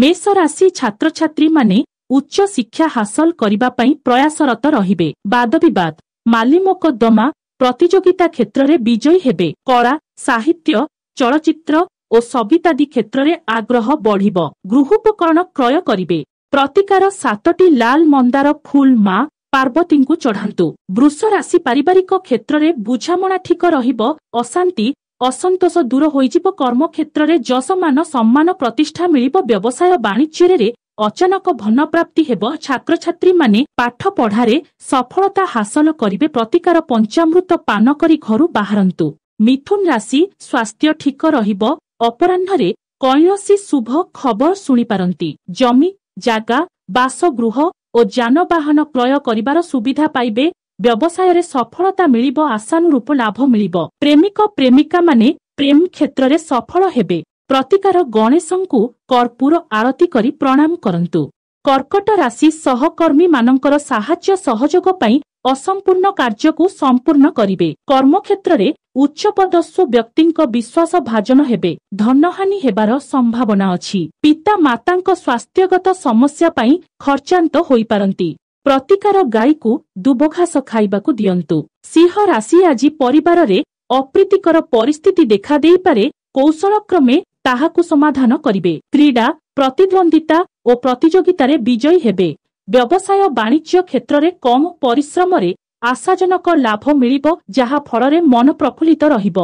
ମେଷ ରାଶି ଛାତ୍ରଛାତ୍ରୀମାନେ ଉଚ୍ଚ ଶିକ୍ଷା ହାସଲ କରିବା ପାଇଁ ପ୍ରୟାସରତ ରହିବେ ବାଦବିବାଦ ମାଲିମକଦ୍ଦମା ପ୍ରତିଯୋଗିତା କ୍ଷେତ୍ରରେ ବିଜୟୀ ହେବେ କଳା ସାହିତ୍ୟ ଚଳଚ୍ଚିତ୍ର ଓ ସବିତାଦି କ୍ଷେତ୍ରରେ ଆଗ୍ରହ ବଢ଼ିବ ଗୃହୋପକରଣ କ୍ରୟ କରିବେ ପ୍ରତିକାର ସାତଟି ଲାଲ ମନ୍ଦାର ଫୁଲ ମା ପାର୍ବତୀଙ୍କୁ ଚଢ଼ାନ୍ତୁ ବୃଷ ରାଶି ପାରିବାରିକ କ୍ଷେତ୍ରରେ ବୁଝାମଣା ଠିକ ରହିବ ଅଶାନ୍ତି ଅସନ୍ତୋଷ ଦୂର ହୋଇଯିବ କର୍ମକ୍ଷେତ୍ରରେ ଯଶମାନ ସମ୍ମାନ ପ୍ରତିଷ୍ଠା ମିଳିବ ବ୍ୟବସାୟ ବାଣିଜ୍ୟରେ ଅଚାନକ ଭନପ୍ରାପ୍ତି ହେବ ଛାତ୍ରଛାତ୍ରୀମାନେ ପାଠପଢ଼ାରେ ସଫଳତା ହାସଲ କରିବେ ପ୍ରତିକାର ପଞ୍ଚାମୃତ ପାନ କରି ଘରୁ ବାହାରନ୍ତୁ ମିଥୁନ ରାଶି ସ୍ୱାସ୍ଥ୍ୟ ଠିକ ରହିବ ଅପରାହ୍ନରେ କୌଣସି ଶୁଭ ଖବର ଶୁଣିପାରନ୍ତି ଜମି ଜାଗା ବାସଗୃହ ଓ ଯାନବାହନ କ୍ରୟ କରିବାର ସୁବିଧା ପାଇବେ ବ୍ୟବସାୟରେ ସଫଳତା ମିଳିବ ଆଶାନୁରୂପ ଲାଭ ମିଳିବ ପ୍ରେମିକ ପ୍ରେମିକାମାନେ ପ୍ରେମ କ୍ଷେତ୍ରରେ ସଫଳ ହେବେ ପ୍ରତିକାର ଗଣେଶଙ୍କୁ କର୍ପୁର ଆଳତି କରି ପ୍ରଣାମ କରନ୍ତୁ କର୍କଟ ରାଶି ସହକର୍ମୀମାନଙ୍କର ସାହାଯ୍ୟ ସହଯୋଗ ପାଇଁ ଅସମ୍ପୂର୍ଣ୍ଣ କାର୍ଯ୍ୟକୁ ସମ୍ପୂର୍ଣ୍ଣ କରିବେ କର୍ମକ୍ଷେତ୍ରରେ ଉଚ୍ଚପଦସ୍ୱ ବ୍ୟକ୍ତିଙ୍କ ବିଶ୍ୱାସ ଭାଜନ ହେବେ ଧନହାନି ହେବାର ସମ୍ଭାବନା ଅଛି ପିତା ମାତାଙ୍କ ସ୍ୱାସ୍ଥ୍ୟଗତ ସମସ୍ୟା ପାଇଁ ଖର୍ଚ୍ଚାନ୍ତ ହୋଇପାରନ୍ତି ପ୍ରତିକାର ଗାଈକୁ ଦୁବଘାସ ଖାଇବାକୁ ଦିଅନ୍ତୁ ସିଂହ ରାଶି ଆଜି ପରିବାରରେ ଅପ୍ରୀତିକର ପରିସ୍ଥିତି ଦେଖାଦେଇପାରେ କୌଶଳକ୍ରମେ ତାହାକୁ ସମାଧାନ କରିବେ କ୍ରୀଡ଼ା ପ୍ରତିଦ୍ୱନ୍ଦ୍ୱିତା ଓ ପ୍ରତିଯୋଗିତାରେ ବିଜୟୀ ହେବେ ବ୍ୟବସାୟ ବାଣିଜ୍ୟ କ୍ଷେତ୍ରରେ କମ୍ ପରିଶ୍ରମରେ ଆଶାଜନକ ଲାଭ ମିଳିବ ଯାହାଫଳରେ ମନ ପ୍ରଫୁଲ୍ଲିତ ରହିବ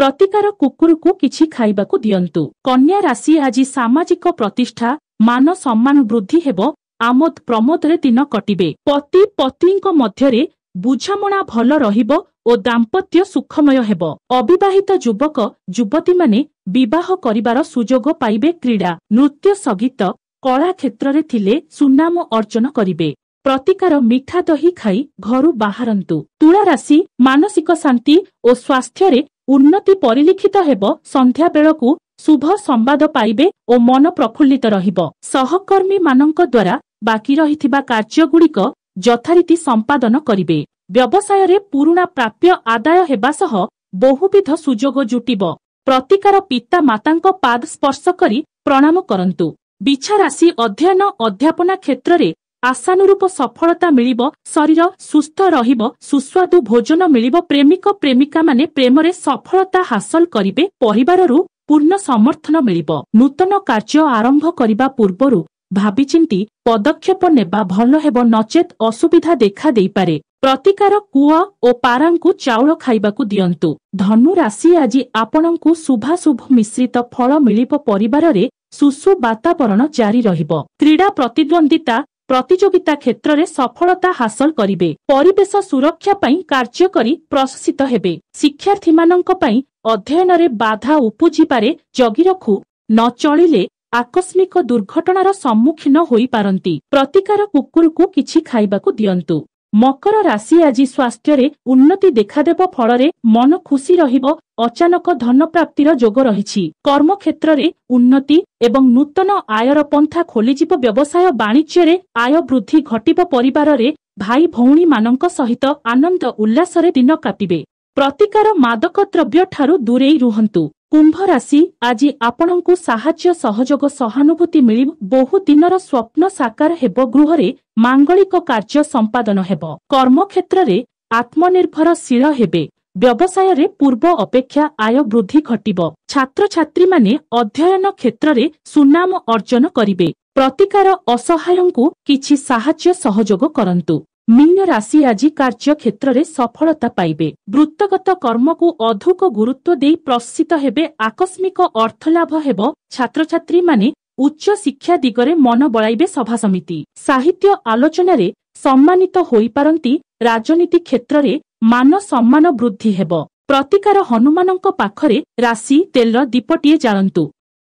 ପ୍ରତିକାର କୁକୁରକୁ କିଛି ଖାଇବାକୁ ଦିଅନ୍ତୁ କନ୍ୟା ରାଶି ଆଜି ସାମାଜିକ ପ୍ରତିଷ୍ଠା ମାନ ସମ୍ମାନ ବୃଦ୍ଧି ହେବ ଆମୋଦ ପ୍ରମୋଦରେ ଦିନ କଟିବେ ପତି ପତ୍ନୀଙ୍କ ମଧ୍ୟରେ ବୁଝାମଣା ଭଲ ରହିବ ଓ ଦାମ୍ପତ୍ୟ ସୁଖମୟ ହେବ ଅବିବାହିତ ଯୁବକ ଯୁବତୀମାନେ ବିବାହ କରିବାର ସୁଯୋଗ ପାଇବେ କ୍ରୀଡ଼ା ନୃତ୍ୟ ସଙ୍ଗୀତ କଳା କ୍ଷେତ୍ରରେ ଥିଲେ ସୁନାମ ଅର୍ଜନ କରିବେ ପ୍ରତିକାର ମିଠା ଦହି ଖାଇ ଘରୁ ବାହାରନ୍ତୁ ତୁଳା ରାଶି ମାନସିକ ଶାନ୍ତି ଓ ସ୍ୱାସ୍ଥ୍ୟରେ ଉନ୍ନତି ପରିଲିଖିତ ହେବ ସନ୍ଧ୍ୟା ବେଳକୁ ଶୁଭ ସମ୍ବାଦ ପାଇବେ ଓ ମନ ପ୍ରଫୁଲ୍ଲିତ ରହିବ ସହକର୍ମୀମାନଙ୍କ ଦ୍ୱାରା ବାକି ରହିଥିବା କାର୍ଯ୍ୟଗୁଡ଼ିକ ଯଥାରୀତି ସମ୍ପାଦନ କରିବେ ବ୍ୟବସାୟରେ ପୁରୁଣା ପ୍ରାପ୍ୟ ଆଦାୟ ହେବା ସହ ବହୁବିଧ ସୁଯୋଗ ଜୁଟିବ ପ୍ରତିକାର ପିତାମାତାଙ୍କ ପାଦ ସ୍ପର୍ଶ କରି ପ୍ରଣାମ କରନ୍ତୁ ବିଛାରାଶି ଅଧ୍ୟୟନ ଅଧ୍ୟାପନା କ୍ଷେତ୍ରରେ ଆଶାନୁରୂପ ସଫଳତା ମିଳିବ ଶରୀର ସୁସ୍ଥ ରହିବ ସୁସ୍ୱାଦୁ ଭୋଜନ ମିଳିବ ପ୍ରେମିକ ପ୍ରେମିକାମାନେ ପ୍ରେମରେ ସଫଳତା ହାସଲ କରିବେ ପରିବାରରୁ ପୂର୍ଣ୍ଣ ସମର୍ଥନ ମିଳିବ ନୂତନ କାର୍ଯ୍ୟ ଆରମ୍ଭ କରିବା ପୂର୍ବରୁ ଭାବିଚିନ୍ତି ପଦକ୍ଷେପ ନେବା ଭଲ ହେବ ନଚେତ୍ ଅସୁବିଧା ଦେଖାଦେଇପାରେ ପ୍ରତିକାର କୁଅ ଓ ପାରାଙ୍କୁ ଚାଉଳ ଖାଇବାକୁ ଦିଅନ୍ତୁ ଧନୁ ରାଶି ଆଜି ଆପଣଙ୍କୁ ଶୁଭାଶୁଭ ମିଶ୍ରିତ ଫଳ ମିଳିବ ପରିବାରରେ ସୁସୁ ବାତାବରଣ ଜାରି ରହିବ କ୍ରୀଡ଼ା ପ୍ରତିଦ୍ୱନ୍ଦ୍ୱିତା ପ୍ରତିଯୋଗିତା କ୍ଷେତ୍ରରେ ସଫଳତା ହାସଲ କରିବେ ପରିବେଶ ସୁରକ୍ଷା ପାଇଁ କାର୍ଯ୍ୟ କରି ପ୍ରଶଂସିତ ହେବେ ଶିକ୍ଷାର୍ଥୀମାନଙ୍କ ପାଇଁ ଅଧ୍ୟୟନରେ ବାଧା ଉପୁଜିପାରେ ଜଗି ରଖୁ ନ ଚଳିଲେ ଆକସ୍ମିକ ଦୁର୍ଘଟଣାର ସମ୍ମୁଖୀନ ହୋଇପାରନ୍ତି ପ୍ରତିକାର କୁକୁରକୁ କିଛି ଖାଇବାକୁ ଦିଅନ୍ତୁ ମକର ରାଶି ଆଜି ସ୍ୱାସ୍ଥ୍ୟରେ ଉନ୍ନତି ଦେଖାଦେବ ଫଳରେ ମନ ଖୁସି ରହିବ ଅଚାନକ ଧନପ୍ରାପ୍ତିର ଯୋଗ ରହିଛି କର୍ମକ୍ଷେତ୍ରରେ ଉନ୍ନତି ଏବଂ ନୂତନ ଆୟର ପନ୍ଥା ଖୋଲିଯିବ ବ୍ୟବସାୟ ବାଣିଜ୍ୟରେ ଆୟ ବୃଦ୍ଧି ଘଟିବ ପରିବାରରେ ଭାଇ ଭଉଣୀମାନଙ୍କ ସହିତ ଆନନ୍ଦ ଉଲ୍ଲାସରେ ଦିନ କାଟିବେ ପ୍ରତିକାର ମାଦକ ଦ୍ରବ୍ୟ ଠାରୁ ଦୂରେଇ ରୁହନ୍ତୁ କୁମ୍ଭ ରାଶି ଆଜି ଆପଣଙ୍କୁ ସାହାଯ୍ୟ ସହଯୋଗ ସହାନୁଭୂତି ମିଳିବ ବହୁଦିନର ସ୍ୱପ୍ନ ସାକାର ହେବ ଗୃହରେ ମାଙ୍ଗଳିକ କାର୍ଯ୍ୟ ସମ୍ପାଦନ ହେବ କର୍ମକ୍ଷେତ୍ରରେ ଆତ୍ମନିର୍ଭରଶୀଳ ହେବେ ବ୍ୟବସାୟରେ ପୂର୍ବ ଅପେକ୍ଷା ଆୟ ବୃଦ୍ଧି ଘଟିବ ଛାତ୍ରଛାତ୍ରୀମାନେ ଅଧ୍ୟୟନ କ୍ଷେତ୍ରରେ ସୁନାମ ଅର୍ଜନ କରିବେ ପ୍ରତିକାର ଅସହାୟଙ୍କୁ କିଛି ସାହାଯ୍ୟ ସହଯୋଗ କରନ୍ତୁ ମିନ ରାଶି ଆଜି କାର୍ଯ୍ୟକ୍ଷେତ୍ରରେ ସଫଳତା ପାଇବେ ବୃତ୍ତଗତ କର୍ମକୁ ଅଧିକ ଗୁରୁତ୍ୱ ଦେଇ ପ୍ରସ୍ଥିତ ହେବେ ଆକସ୍ମିକ ଅର୍ଥଲାଭ ହେବ ଛାତ୍ରଛାତ୍ରୀମାନେ ଉଚ୍ଚ ଶିକ୍ଷା ଦିଗରେ ମନ ବଳାଇବେ ସଭାସମିତି ସାହିତ୍ୟ ଆଲୋଚନାରେ ସମ୍ମାନିତ ହୋଇପାରନ୍ତି ରାଜନୀତି କ୍ଷେତ୍ରରେ ମାନ ସମ୍ମାନ ବୃଦ୍ଧି ହେବ ପ୍ରତିକାର ହନୁମାନଙ୍କ ପାଖରେ ରାଶି ତେଲର ଦୀପଟିଏ ଜାଳନ୍ତୁ